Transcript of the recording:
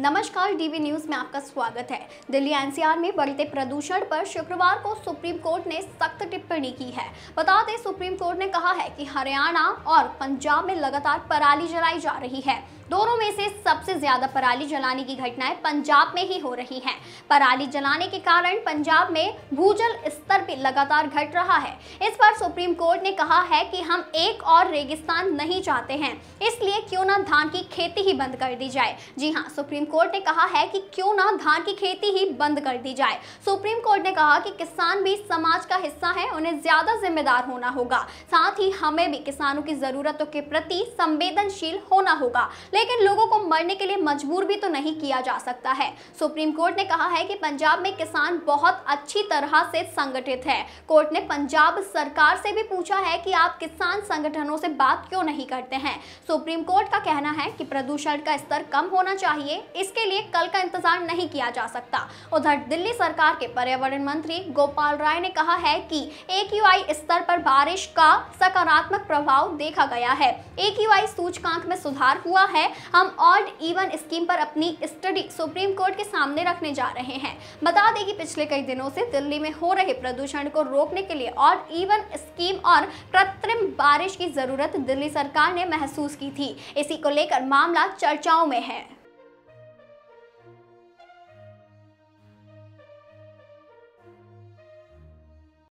नमस्कार DV news में आपका स्वागत है दिल्ली एनसीआर में बढ़ते प्रदूषण पर शुक्रवार को सुप्रीम कोर्ट ने सख्त टिप्पणी की है बता दें सुप्रीम कोर्ट ने कहा है कि हरियाणा और पंजाब में लगातार पराली जलाई जा रही है दोनों में से सबसे ज्यादा पराली जलाने की घटनाएं पंजाब में ही हो रही हैं पराली जलाने के कारण पंजाब में भूजल स्तर भी लगातार घट रहा है इस पर सुप्रीम कोर्ट ने कहा है कि हम एक और रेगिस्तान नहीं चाहते हैं इसलिए क्यों ना धान की खेती ही बंद कर दी जाए जी हाँ सुप्रीम कोर्ट ने कहा है कि क्यों ना धान की खेती ही बंद कर दी जाए सुप्रीम कोर्ट ने कहा कि किसान भी समाज का हिस्सा है उन्हें ज्यादा जिम्मेदार होना होगा साथ ही हमें भी किसानों की जरूरतों के प्रति संवेदनशील होना होगा लेकिन लोगों को मरने के लिए मजबूर भी तो नहीं किया जा सकता है सुप्रीम कोर्ट ने कहा है कि पंजाब में किसान बहुत अच्छी तरह से संगठित है कोर्ट ने पंजाब सरकार से भी पूछा है कि आप किसान संगठनों से बात क्यों नहीं करते हैं सुप्रीम कोर्ट का कहना है कि प्रदूषण का स्तर कम होना चाहिए इसके लिए कल का इंतजार नहीं किया जा सकता उधर दिल्ली सरकार के पर्यावरण मंत्री गोपाल राय ने कहा है कि एक स्तर पर बारिश का सकारात्मक प्रभाव देखा गया है एक सूचकांक में सुधार हुआ है है हम ऑड इवन स्कीम पर अपनी स्टडी सुप्रीम कोर्ट के सामने रखने जा रहे हैं बता दें कि पिछले कई दिनों से दिल्ली में हो रहे प्रदूषण को रोकने के लिए ऑल्ड इवन स्कीम और कृत्रिम बारिश की ज़रूरत दिल्ली सरकार ने महसूस की थी इसी को लेकर मामला चर्चाओं में है